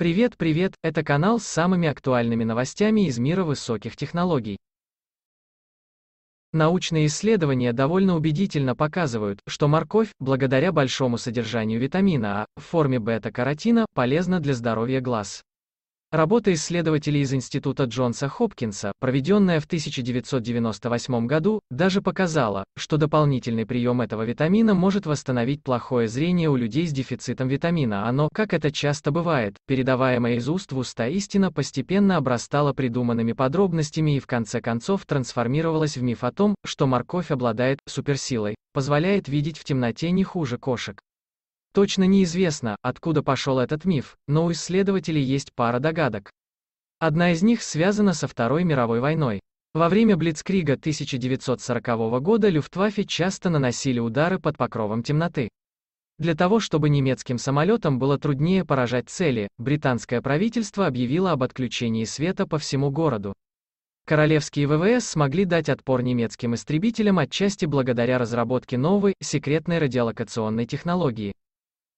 Привет, привет, это канал с самыми актуальными новостями из мира высоких технологий. Научные исследования довольно убедительно показывают, что морковь, благодаря большому содержанию витамина А в форме бета-каротина, полезна для здоровья глаз. Работа исследователей из Института Джонса Хопкинса, проведенная в 1998 году, даже показала, что дополнительный прием этого витамина может восстановить плохое зрение у людей с дефицитом витамина А, как это часто бывает, передаваемое из уст в уста истина постепенно обрастала придуманными подробностями и в конце концов трансформировалась в миф о том, что морковь обладает суперсилой, позволяет видеть в темноте не хуже кошек. Точно неизвестно, откуда пошел этот миф, но у исследователей есть пара догадок. Одна из них связана со Второй мировой войной. Во время Блицкрига 1940 года Люфтваффе часто наносили удары под покровом темноты. Для того, чтобы немецким самолетам было труднее поражать цели, британское правительство объявило об отключении света по всему городу. Королевские ВВС смогли дать отпор немецким истребителям отчасти благодаря разработке новой, секретной радиолокационной технологии.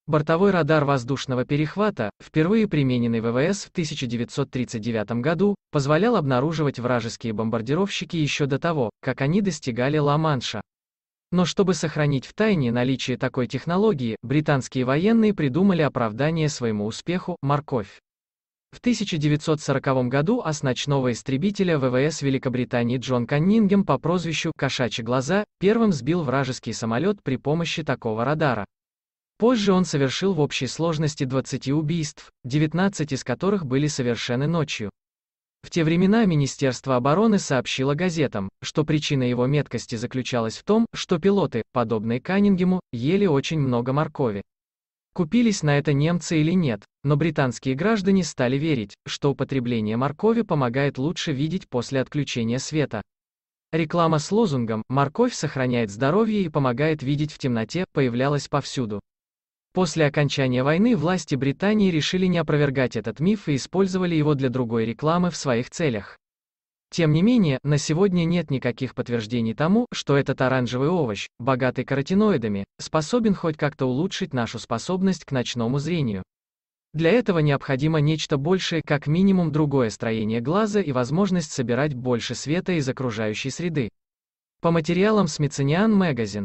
Бортовой радар воздушного перехвата, впервые примененный ВВС в 1939 году, позволял обнаруживать вражеские бомбардировщики еще до того, как они достигали Ла-Манша. Но чтобы сохранить в тайне наличие такой технологии, британские военные придумали оправдание своему успеху – морковь. В 1940 году а истребителя ВВС Великобритании Джон Каннингем по прозвищу «Кошачьи глаза» первым сбил вражеский самолет при помощи такого радара. Позже он совершил в общей сложности 20 убийств, 19 из которых были совершены ночью. В те времена Министерство обороны сообщило газетам, что причина его меткости заключалась в том, что пилоты, подобные Каннингему, ели очень много моркови. Купились на это немцы или нет, но британские граждане стали верить, что употребление моркови помогает лучше видеть после отключения света. Реклама с лозунгом «Морковь сохраняет здоровье и помогает видеть в темноте» появлялась повсюду. После окончания войны власти Британии решили не опровергать этот миф и использовали его для другой рекламы в своих целях. Тем не менее, на сегодня нет никаких подтверждений тому, что этот оранжевый овощ, богатый каротиноидами, способен хоть как-то улучшить нашу способность к ночному зрению. Для этого необходимо нечто большее, как минимум другое строение глаза и возможность собирать больше света из окружающей среды. По материалам Smithsonian Magazine.